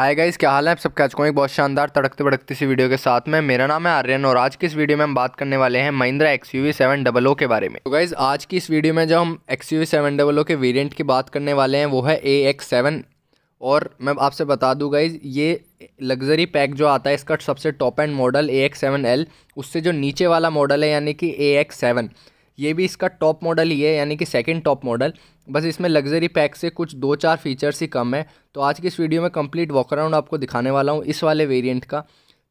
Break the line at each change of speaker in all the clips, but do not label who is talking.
hi guys क्या हाल है आप सबका आज को एक बहुत शानदार तड़कते भड़कते सी वीडियो के साथ में मेरा नाम है आर्यन और आज की इस वीडियो में हम बात करने वाले हैं Mahindra X U seven double O के बारे में तो गाइस आज की इस वीडियो में जो हम X U seven double O के वेरिएंट की बात करने वाले हैं वो है ए एक्स सेवन और मैं आपसे बता दूँ गाइज ये लग्जरी पैक जो आता है इसका सबसे top end model A X seven L उससे जो नीचे वाला मॉडल है यानी कि ए एक्स सेवन ये भी इसका टॉप मॉडल ही है यानी कि सेकंड टॉप मॉडल बस इसमें लग्जरी पैक से कुछ दो चार फीचर्स ही कम है तो आज की इस वीडियो में कंप्लीट वॉकराउंड आपको दिखाने वाला हूँ इस वाले वेरियंट का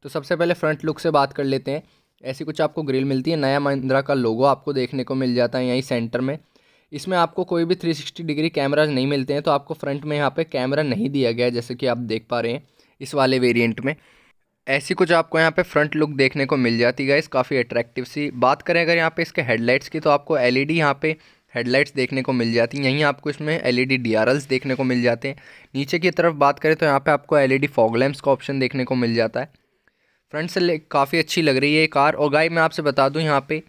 तो सबसे पहले फ्रंट लुक से बात कर लेते हैं ऐसी कुछ आपको ग्रिल मिलती है नया महिंद्रा का लोगो आपको देखने को मिल जाता है यहीं सेंटर में इसमें आपको कोई भी 360 डिग्री कैमराज नहीं मिलते हैं तो आपको फ्रंट में यहाँ पे कैमरा नहीं दिया गया जैसे कि आप देख पा रहे हैं इस वाले वेरिएंट में ऐसी कुछ आपको यहाँ पे फ्रंट लुक देखने को मिल जाती है काफ़ी अट्रैक्टिव सी बात करें अगर यहाँ पे इसके हेडलाइट्स की तो आपको एल ई डी यहाँ पे हेडलाइट्स देखने को मिल जाती हैं यहीं आपको इसमें L E D D R Ls देखने को मिल जाते हैं नीचे की तरफ बात करें तो यहाँ पे आपको L E D fog lamps का ऑप्शन देखने को मिल जाता है फ्रंट से काफ़ी अच्छी लग रही है ये कार और गाय मैं आपसे बता दूँ यहाँ पर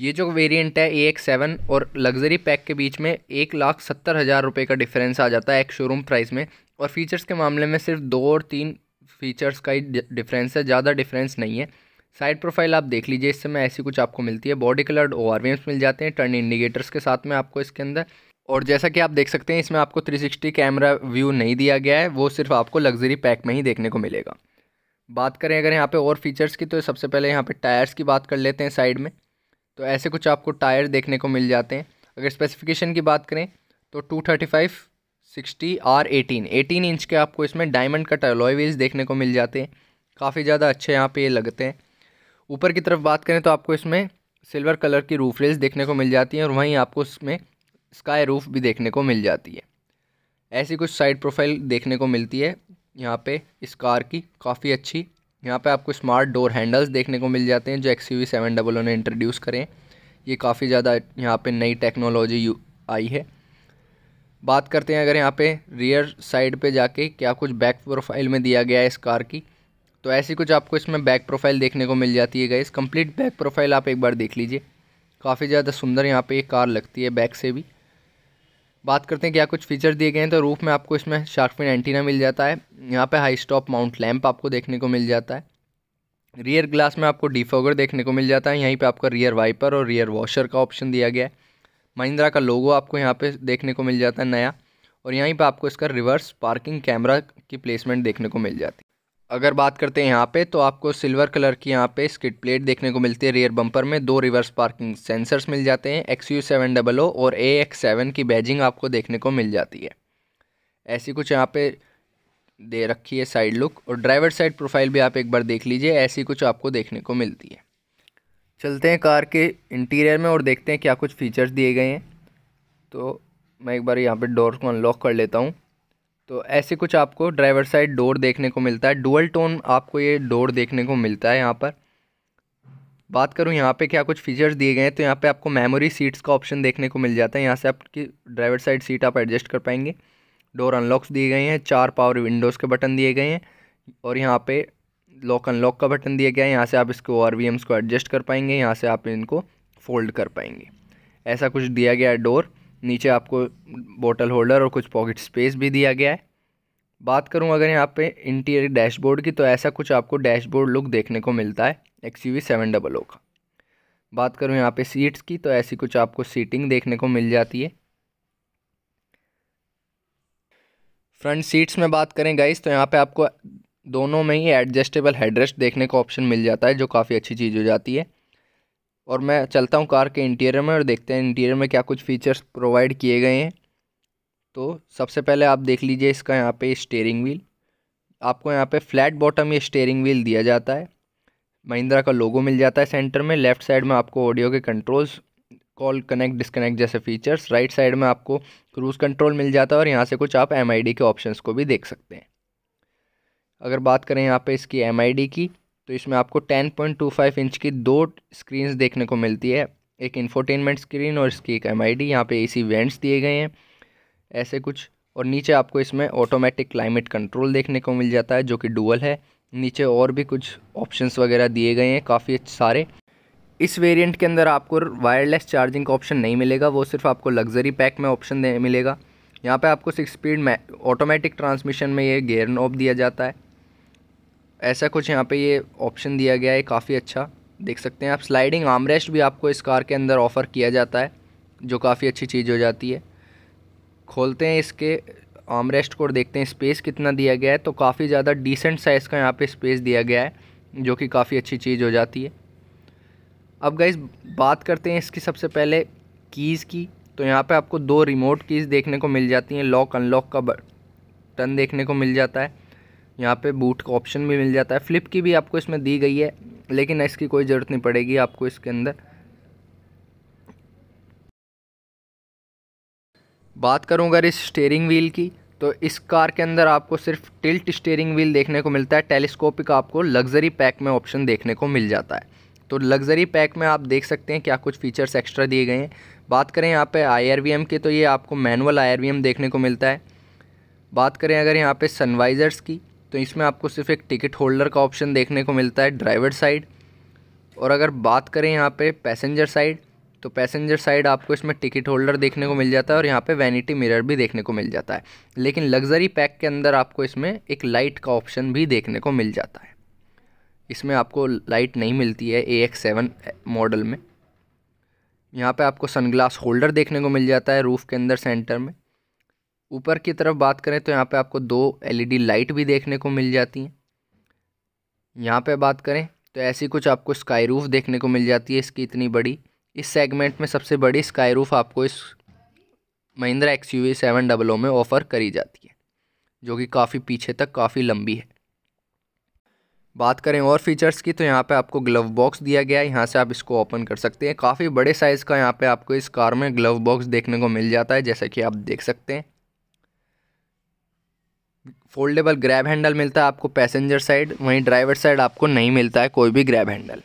ये जो वेरिएंट है ए एक्स सेवन और लग्जरी पैक के बीच में एक लाख सत्तर हज़ार रुपये का डिफरेंस आ जाता है एक शोरूम प्राइस में और फीचर्स के मामले में सिर्फ दो और तीन फीचर्स का ही डिफरेंस है ज़्यादा डिफरेंस नहीं है साइड प्रोफाइल आप देख लीजिए इस समय ऐसी कुछ आपको मिलती है बॉडी कलर्ड ओ आर मिल जाते हैं टर्न इंडिकेटर्स के साथ में आपको इसके अंदर और जैसा कि आप देख सकते हैं इसमें आपको 360 कैमरा व्यू नहीं दिया गया है वो सिर्फ आपको लग्जरी पैक में ही देखने को मिलेगा बात करें अगर यहाँ पे और फीचर्स की तो सबसे पहले यहाँ पे टायर्स की बात कर लेते हैं साइड में तो ऐसे कुछ आपको टायर देखने को मिल जाते हैं अगर स्पेसिफिकेशन की बात करें तो two thirty five sixty R eighteen eighteen inch के आपको इसमें डायमंड कट अलॉय व्हील्स देखने को मिल जाते हैं काफ़ी ज़्यादा अच्छे यहाँ पे ये लगते हैं ऊपर की तरफ बात करें तो आपको इसमें सिल्वर कलर की रूफ रेल्स देखने को मिल जाती हैं और वहीं आपको इसमें स्काई रूफ भी देखने को मिल जाती है ऐसी कुछ साइड प्रोफाइल देखने को मिलती है यहाँ पे इस कार की काफ़ी अच्छी यहाँ पे आपको स्मार्ट डोर हैंडल्स देखने को मिल जाते हैं जो X U seven double O ने इंट्रोड्यूस करें ये काफ़ी ज़्यादा यहाँ पर नई टेक्नोलॉजी आई है बात करते हैं अगर यहाँ पे रियर साइड पे जाके क्या कुछ बैक प्रोफाइल में दिया गया है इस कार की तो ऐसी कुछ आपको इसमें बैक प्रोफाइल देखने को मिल जाती है गाइस कंप्लीट बैक प्रोफाइल आप एक बार देख लीजिए काफ़ी ज़्यादा सुंदर यहाँ पे ये कार लगती है बैक से भी बात करते हैं क्या कुछ फीचर दिए गए हैं तो रूफ में आपको इसमें शार्कफिन एंटीना मिल जाता है यहाँ पर हाई स्टॉप माउंट लैम्प आपको देखने को मिल जाता है रियर ग्लास में आपको डिफोगर देखने को मिल जाता है यहीं पर आपका रियर वाइपर और रियर वॉशर का ऑप्शन दिया गया है महिंद्रा का लोगो आपको यहाँ पे देखने को मिल जाता है नया और यहीं पे आपको इसका रिवर्स पार्किंग कैमरा की प्लेसमेंट देखने को मिल जाती है अगर बात करते हैं यहाँ पे तो आपको सिल्वर कलर की यहाँ पे स्किट प्लेट देखने को मिलती है रियर बम्पर में दो रिवर्स पार्किंग सेंसर्स मिल जाते हैं X U seven double O और ए एक्स सेवन की बैजिंग आपको देखने को मिल जाती है ऐसी कुछ यहाँ पर दे रखी है साइड लुक और ड्राइवर साइड प्रोफाइल भी आप एक बार देख लीजिए ऐसी कुछ आपको देखने को मिलती है चलते हैं कार के इंटीरियर में और देखते हैं क्या कुछ फीचर्स दिए गए हैं तो मैं एक बार यहाँ पे डोर को अनलॉक कर लेता हूँ तो ऐसे कुछ आपको ड्राइवर साइड डोर देखने को मिलता है डुअल टोन आपको ये डोर देखने को मिलता है यहाँ पर बात करूँ यहाँ पे क्या कुछ फीचर्स दिए गए हैं तो यहाँ पे आपको मेमोरी सीट्स का ऑप्शन देखने को मिल जाता है यहाँ से आपकी ड्राइवर साइड सीट आप एडजस्ट कर पाएंगे डोर अनलॉक्स दिए गए हैं चार पावर विंडोज़ के बटन दिए गए हैं और यहाँ पे लॉक अनलॉक का बटन दिया गया है यहाँ से आप इसको आर वी को एडजस्ट कर पाएंगे यहाँ से आप इनको फोल्ड कर पाएंगे ऐसा कुछ दिया गया है डोर नीचे आपको बोतल होल्डर और कुछ पॉकेट स्पेस भी दिया गया है बात करूँ अगर यहाँ पे इंटीरियर डैशबोर्ड की तो ऐसा कुछ आपको डैशबोर्ड लुक देखने को मिलता है X U V seven double O का बात करूँ यहाँ पे सीट्स की तो ऐसी कुछ आपको सीटिंग देखने को मिल जाती है फ्रंट सीट्स में बात करें गाइस तो यहाँ पे आपको दोनों में ही एडजस्टेबल हेडरेस्ट देखने का ऑप्शन मिल जाता है जो काफ़ी अच्छी चीज़ हो जाती है और मैं चलता हूँ कार के इंटीरियर में और देखते हैं इंटीरियर में क्या कुछ फीचर्स प्रोवाइड किए गए हैं तो सबसे पहले आप देख लीजिए इसका यहाँ पे स्टेयरिंग व्हील आपको यहाँ पे फ्लैट बॉटम ये स्टेयरिंग व्हील दिया जाता है महिंद्रा का लोगो मिल जाता है सेंटर में लेफ्ट साइड में आपको ऑडियो के कंट्रोल्स कॉल कनेक्ट डिसकनेक्ट जैसे फीचर्स राइट साइड में आपको क्रूज़ कंट्रोल मिल जाता है और यहाँ से कुछ आप एम के ऑप्शन को भी देख सकते हैं अगर बात करें यहाँ पे इसकी एम की तो इसमें आपको 10.25 इंच की दो स्क्रीन्स देखने को मिलती है एक इन्फोटेनमेंट स्क्रीन और इसकी एक एम आई डी यहाँ पर ए सी वेंट्स दिए गए हैं ऐसे कुछ और नीचे आपको इसमें ऑटोमेटिक क्लाइमेट कंट्रोल देखने को मिल जाता है जो कि डुअल है नीचे और भी कुछ ऑप्शंस वगैरह दिए गए हैं काफ़ी सारे इस वेरिएंट के अंदर आपको वायरलेस चार्जिंग का ऑप्शन नहीं मिलेगा वो सिर्फ आपको लग्जरी पैक में ऑप्शन मिलेगा यहाँ पे आपको सिक्स स्पीड में ऑटोमेटिक ट्रांसमिशन में ये गेयर नॉब दिया जाता है ऐसा कुछ यहाँ पे ये ऑप्शन दिया गया है काफ़ी अच्छा देख सकते हैं आप स्लाइडिंग आमरेस्ट भी आपको इस कार के अंदर ऑफ़र किया जाता है जो काफ़ी अच्छी चीज़ हो जाती है खोलते हैं इसके आमरेस्ट को और देखते हैं स्पेस कितना दिया गया है तो काफ़ी ज़्यादा डिसेंट साइज़ का यहाँ पर स्पेस दिया गया है जो कि काफ़ी अच्छी चीज़ हो जाती है अब गाइज बात करते हैं इसकी सबसे पहले कीज़ की तो यहाँ पे आपको दो रिमोट कीज़ देखने को मिल जाती हैं लॉक अनलॉक का बटन देखने को मिल जाता है यहाँ पे बूट का ऑप्शन भी मिल जाता है फ्लिप की भी आपको इसमें दी गई है लेकिन इसकी कोई ज़रूरत नहीं पड़ेगी आपको इसके अंदर बात करूँ अगर इस स्टेयरिंग व्हील की तो इस कार के अंदर आपको सिर्फ टिल्ट स्टेयरिंग व्हील देखने को मिलता है टेलीस्कोपिक आपको लग्जरी पैक में ऑप्शन देखने को मिल जाता है तो लग्जरी पैक में आप देख सकते हैं क्या कुछ फीचर्स एक्स्ट्रा दिए गए हैं बात करें यहाँ पे आई के तो ये आपको मैनुअल आई देखने को मिलता है बात करें अगर यहाँ पे सनवाइज़र्स की तो इसमें आपको सिर्फ एक टिकट होल्डर का ऑप्शन देखने को मिलता है ड्राइवर साइड और अगर बात करें यहाँ पे पैसेंजर साइड तो पैसेंजर साइड आपको इसमें टिकट होल्डर देखने को मिल जाता है और यहाँ पे वैनिटी मिरर भी देखने को मिल जाता है लेकिन लग्जरी पैक के अंदर आपको इसमें एक लाइट का ऑप्शन भी देखने को मिल जाता है इसमें आपको लाइट नहीं मिलती है ए एक्स सेवन मॉडल में यहाँ पर आपको सनग्लास होल्डर देखने को मिल जाता है रूफ़ के अंदर सेंटर में ऊपर की तरफ बात करें तो यहाँ पे आपको दो एलईडी लाइट e भी देखने को मिल जाती हैं यहाँ पे बात करें तो ऐसी कुछ आपको स्काई रूफ़ देखने को मिल जाती है इसकी इतनी बड़ी इस सेगमेंट में सबसे बड़ी स्काई रूफ़ आपको इस Mahindra X U seven double O में ऑफ़र करी जाती है जो कि काफ़ी पीछे तक काफ़ी लंबी है बात करें और फीचर्स की तो यहाँ पे आपको ग्लव बॉक्स दिया गया है यहाँ से आप इसको ओपन कर सकते हैं काफ़ी बड़े साइज़ का यहाँ पे आपको इस कार में ग्लव बॉक्स देखने को मिल जाता है जैसा कि आप देख सकते हैं फोल्डेबल ग्रैब हैंडल मिलता है आपको पैसेंजर साइड वहीं ड्राइवर साइड आपको नहीं मिलता है कोई भी grab handle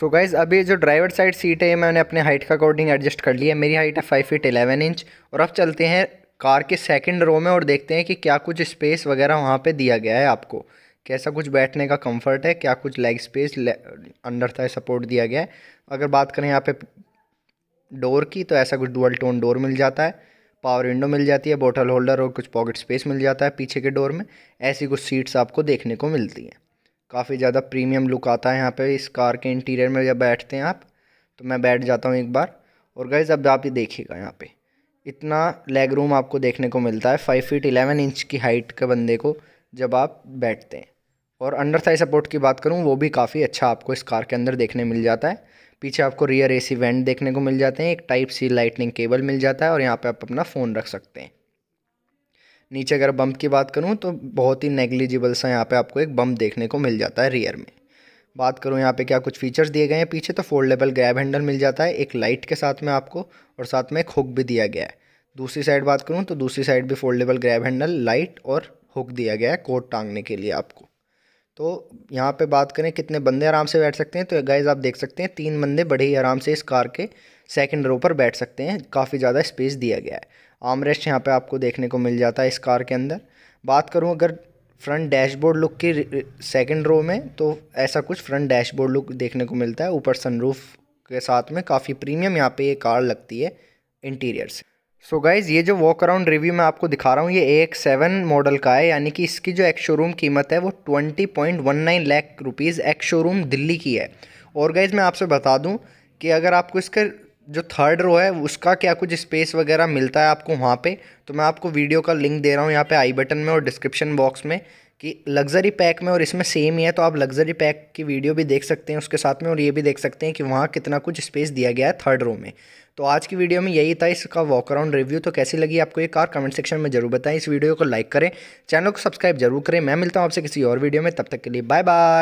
so so guys अभी जो ड्राइवर साइड सीट है ये मैंने अपने हाइट के अकॉर्डिंग एडजस्ट कर लिया है मेरी हाइट है फाइव फीट एलेवन इंच और अब चलते हैं कार के सेकंड रो में और देखते हैं कि क्या कुछ स्पेस वगैरह वहाँ पे दिया गया है आपको कैसा कुछ बैठने का कंफर्ट है क्या कुछ leg space under thigh support दिया गया है अगर बात करें यहाँ पे डोर की तो ऐसा कुछ डुअल टोन डोर मिल जाता है पावर विंडो मिल जाती है बॉटल होल्डर और कुछ पॉकेट स्पेस मिल जाता है पीछे के डोर में ऐसी कुछ सीट्स आपको देखने को मिलती हैं काफ़ी ज़्यादा प्रीमियम लुक आता है यहाँ पे इस कार के इंटीरियर में जब बैठते हैं आप तो मैं बैठ जाता हूँ एक बार और गैज़ अब आप ये देखिएगा यहाँ पे इतना लेग रूम आपको देखने को मिलता है फाइव फीट इलेवन इंच की हाइट के बंदे को जब आप बैठते हैं और अंडर थाई सपोर्ट की बात करूँ वो भी काफ़ी अच्छा आपको इस कार के अंदर देखने मिल जाता है पीछे आपको रियर एसी वेंट देखने को मिल जाते हैं एक टाइप सी लाइटनिंग केबल मिल जाता है और यहाँ पे आप अपना फ़ोन रख सकते हैं नीचे अगर बम्प की बात करूँ तो बहुत ही नेग्लिजिबल सा यहाँ पे आपको एक बम्प देखने को मिल जाता है रियर में बात करूँ यहाँ पे क्या कुछ फीचर्स दिए गए हैं पीछे तो फोल्डेबल ग्रैब हैंडल मिल जाता है एक लाइट के साथ में आपको और साथ में एक हुक भी दिया गया है दूसरी साइड बात करूँ तो दूसरी साइड भी फोल्डेबल ग्रैब हैंडल लाइट और हुक दिया गया है कोट टांगने के लिए आपको तो यहाँ पे बात करें कितने बंदे आराम से बैठ सकते हैं तो गाइज़ आप देख सकते हैं तीन बंदे बड़े ही आराम से इस कार के सेकंड रो पर बैठ सकते हैं काफ़ी ज़्यादा स्पेस दिया गया है आमरेस्ट यहाँ पर आपको देखने को मिल जाता है इस कार के अंदर बात करूँ अगर फ्रंट डैशबोर्ड लुक की सेकेंड रो में तो ऐसा कुछ फ्रंट डैशबोर्ड लुक देखने को मिलता है ऊपर सनरूफ के साथ में काफ़ी प्रीमियम यहाँ पे ये कार लगती है इंटीरियर से सो so गाइज़ ये जो वॉक अराउंड रिव्यू मैं आपको दिखा रहा हूँ ये ए सेवन मॉडल का है यानी कि इसकी जो एक्स शोरूम कीमत है वो twenty point one nine lakh rupees ex showroom Delhi की है और गाइज़ मैं आपसे बता दूँ कि अगर आपको इसके जो थर्ड रो है उसका क्या कुछ स्पेस वगैरह मिलता है आपको वहाँ पे तो मैं आपको वीडियो का लिंक दे रहा हूँ यहाँ पे आई बटन में और डिस्क्रिप्शन बॉक्स में कि लग्जरी पैक में और इसमें सेम ही है तो आप लग्जरी पैक की वीडियो भी देख सकते हैं उसके साथ में और ये भी देख सकते हैं कि वहाँ कितना कुछ स्पेस दिया गया है थर्ड रो में तो आज की वीडियो में यही था इसका वॉक अराउंड रिव्यू तो कैसी लगी आपको ये कार कमेंट सेक्शन में जरूर बताएं इस वीडियो को लाइक करें चैनल को सब्सक्राइब जरूर करें मैं मिलता हूँ आपसे किसी और वीडियो में तब तक के लिए बाय बाय